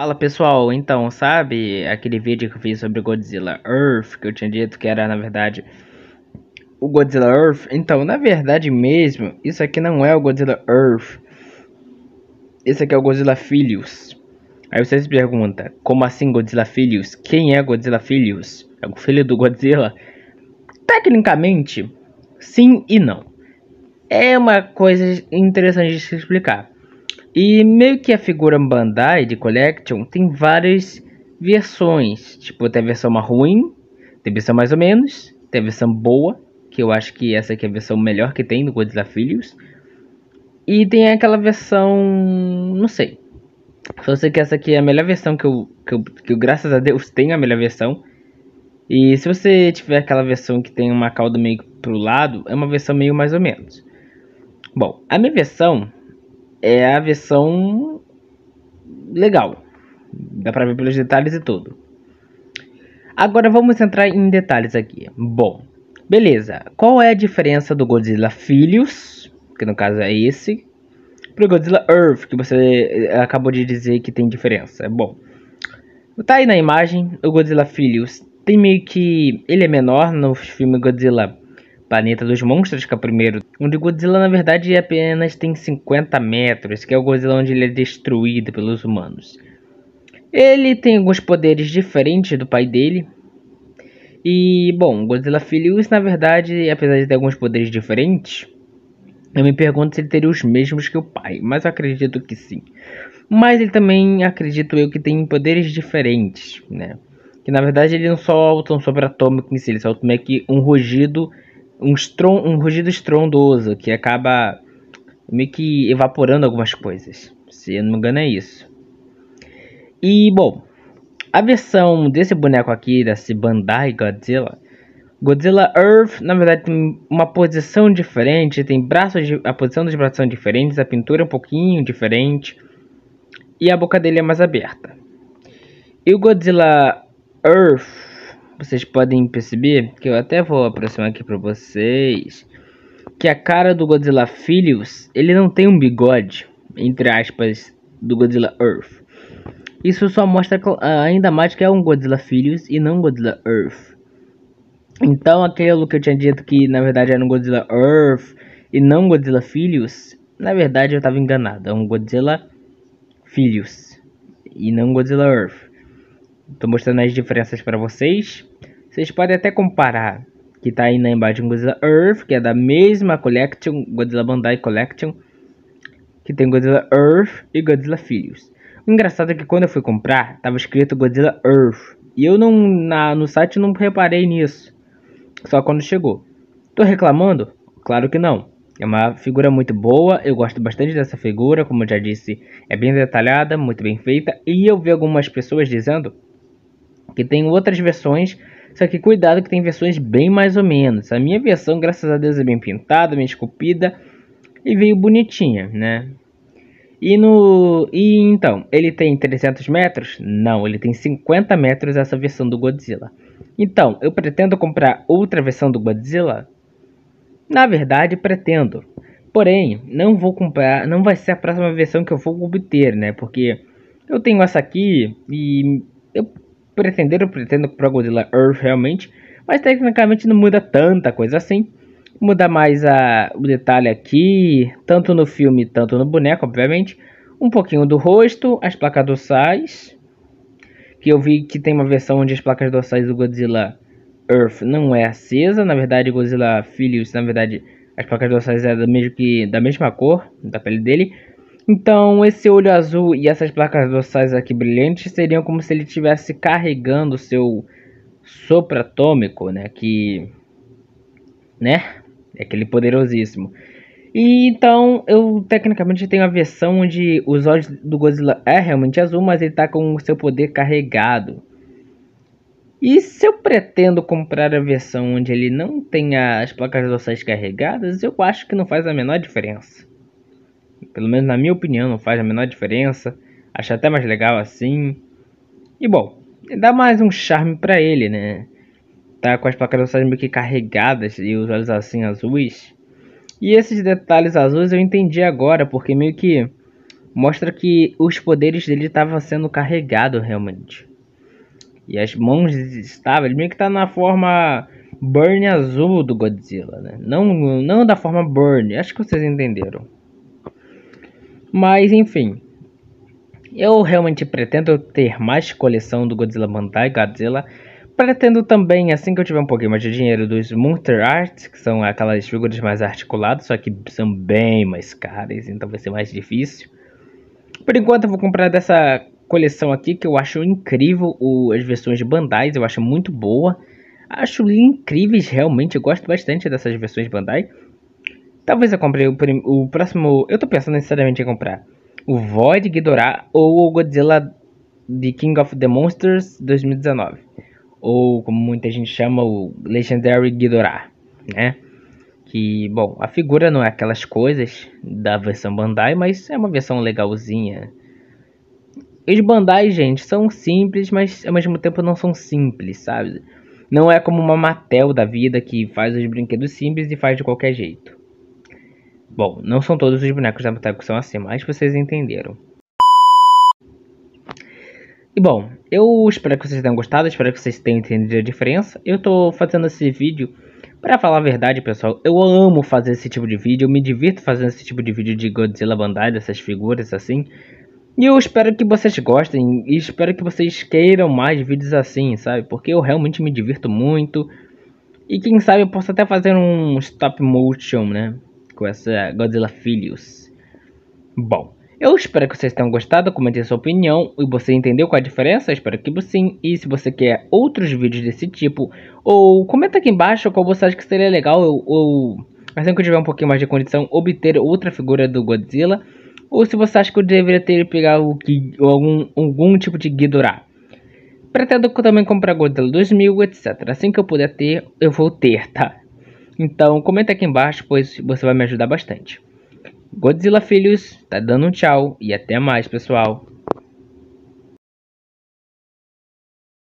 Fala pessoal, então, sabe aquele vídeo que eu fiz sobre Godzilla Earth, que eu tinha dito que era na verdade o Godzilla Earth? Então, na verdade mesmo, isso aqui não é o Godzilla Earth. Esse aqui é o Godzilla Filhos. Aí você se pergunta, como assim Godzilla Filhos? Quem é Godzilla Filhos? É o filho do Godzilla? Tecnicamente, sim e não. É uma coisa interessante de se explicar. E meio que a figura Bandai de Collection tem várias versões. Tipo, tem a versão mais ruim, tem a versão mais ou menos, tem a versão boa, que eu acho que essa aqui é a versão melhor que tem no Godzilla Filhos. E tem aquela versão. não sei. Só sei que essa aqui é a melhor versão que eu, que eu, que eu graças a Deus, tenho a melhor versão. E se você tiver aquela versão que tem uma cauda meio pro lado, é uma versão meio mais ou menos. Bom, a minha versão é a versão legal. Dá pra ver pelos detalhes e tudo. Agora vamos entrar em detalhes aqui. Bom, beleza. Qual é a diferença do Godzilla Filhos, que no caso é esse, pro Godzilla Earth, que você eh, acabou de dizer que tem diferença? Bom, tá aí na imagem o Godzilla Filhos. Tem meio que. Ele é menor no filme Godzilla Planeta dos Monstros, que é o primeiro. Onde Godzilla, na verdade, é apenas tem 50 metros, que é o Godzilla onde ele é destruído pelos humanos. Ele tem alguns poderes diferentes do pai dele. E, bom, Godzilla Filius, na verdade, apesar de ter alguns poderes diferentes, eu me pergunto se ele teria os mesmos que o pai, mas eu acredito que sim. Mas ele também, acredito eu, que tem poderes diferentes, né? Que na verdade ele não solta um sobre atômico em si, ele solta meio que um rugido um, estron um rugido estrondoso que acaba meio que evaporando algumas coisas. Se eu não me engano, é isso. E, bom, a versão desse boneco aqui, desse Bandai Godzilla, Godzilla Earth, na verdade, tem uma posição diferente, tem braços de, a posição dos braços são diferentes, a pintura é um pouquinho diferente e a boca dele é mais aberta. E o Godzilla Earth vocês podem perceber que eu até vou aproximar aqui para vocês que a cara do Godzilla Filius, ele não tem um bigode, entre aspas, do Godzilla Earth. Isso só mostra ah, ainda mais que é um Godzilla Filius e não Godzilla Earth. Então, aquele que eu tinha dito que na verdade era um Godzilla Earth e não Godzilla Filius, na verdade eu estava enganado, é um Godzilla Filius e não Godzilla Earth. Estou mostrando as diferenças para vocês. Vocês podem até comparar que está aí na embalagem Godzilla Earth, que é da mesma Collection, Godzilla Bandai Collection, que tem Godzilla Earth e Godzilla Filhos. O engraçado é que quando eu fui comprar, tava escrito Godzilla Earth, e eu não na, no site não reparei nisso, só quando chegou. Tô reclamando? Claro que não. É uma figura muito boa, eu gosto bastante dessa figura, como eu já disse, é bem detalhada, muito bem feita, e eu vi algumas pessoas dizendo que tem outras versões só que cuidado que tem versões bem mais ou menos. A minha versão, graças a Deus, é bem pintada, bem esculpida e veio bonitinha, né? E no e então, ele tem 300 metros? Não, ele tem 50 metros essa versão do Godzilla. Então, eu pretendo comprar outra versão do Godzilla? Na verdade, pretendo. Porém, não vou comprar, não vai ser a próxima versão que eu vou obter, né? Porque eu tenho essa aqui e eu pretender pretenderam, pretendo para Godzilla Earth realmente, mas tecnicamente não muda tanta coisa assim. Muda mais a, o detalhe aqui, tanto no filme, tanto no boneco, obviamente. Um pouquinho do rosto, as placas dorsais, que eu vi que tem uma versão onde as placas dorsais do Godzilla Earth não é acesa, na verdade Godzilla Filius, na verdade as placas dorsais é da, mesmo que, da mesma cor da pele dele, então, esse olho azul e essas placas dorsais aqui brilhantes seriam como se ele estivesse carregando o seu sopro atômico, né? Que. né? É aquele poderosíssimo. E então, eu tecnicamente tenho a versão onde os olhos do Godzilla é realmente azul, mas ele tá com o seu poder carregado. E se eu pretendo comprar a versão onde ele não tem as placas dorsais carregadas, eu acho que não faz a menor diferença. Pelo menos na minha opinião, não faz a menor diferença. Acho até mais legal assim. E bom, dá mais um charme para ele, né? Tá com as placas dorsais meio que carregadas e os olhos assim azuis. E esses detalhes azuis eu entendi agora, porque meio que mostra que os poderes dele estavam sendo carregados realmente. E as mãos estavam, ele meio que tá na forma Burn azul do Godzilla, né? Não, não da forma Burn, acho que vocês entenderam. Mas enfim, eu realmente pretendo ter mais coleção do Godzilla Bandai Godzilla. Pretendo também, assim que eu tiver um pouquinho mais de dinheiro, dos Monster Arts, que são aquelas figuras mais articuladas, só que são bem mais caras, então vai ser mais difícil. Por enquanto eu vou comprar dessa coleção aqui, que eu acho incrível o, as versões de Bandai, eu acho muito boa. Acho incríveis realmente, eu gosto bastante dessas versões Bandai. Talvez eu compre o, o próximo. Eu tô pensando necessariamente em comprar o Void Ghidorah ou o Godzilla de King of the Monsters 2019. Ou como muita gente chama, o Legendary Ghidorah, né? Que, bom, a figura não é aquelas coisas da versão Bandai, mas é uma versão legalzinha. Os Bandai, gente, são simples, mas ao mesmo tempo não são simples, sabe? Não é como uma Mattel da vida que faz os brinquedos simples e faz de qualquer jeito. Bom, não são todos os bonecos da Boteco que são assim, mas vocês entenderam. E bom, eu espero que vocês tenham gostado, espero que vocês tenham entendido a diferença. Eu tô fazendo esse vídeo, para falar a verdade, pessoal, eu amo fazer esse tipo de vídeo, eu me divirto fazendo esse tipo de vídeo de Godzilla Bandai, dessas figuras assim. E eu espero que vocês gostem e espero que vocês queiram mais vídeos assim, sabe? Porque eu realmente me divirto muito. E quem sabe eu posso até fazer um stop motion, né? com essa Godzilla Filhos. Bom, eu espero que vocês tenham gostado, comente sua opinião e você entendeu qual é a diferença, espero que sim. E se você quer outros vídeos desse tipo, ou comenta aqui embaixo qual você acha que seria legal, ou, ou assim que eu tiver um pouquinho mais de condição, obter outra figura do Godzilla, ou se você acha que eu deveria ter pegado algum, algum tipo de Ghidorah. Pretendo também comprar Godzilla 2000, etc. Assim que eu puder ter, eu vou ter, tá? Então comenta aqui embaixo, pois você vai me ajudar bastante. Godzilla Filhos, tá dando um tchau e até mais, pessoal.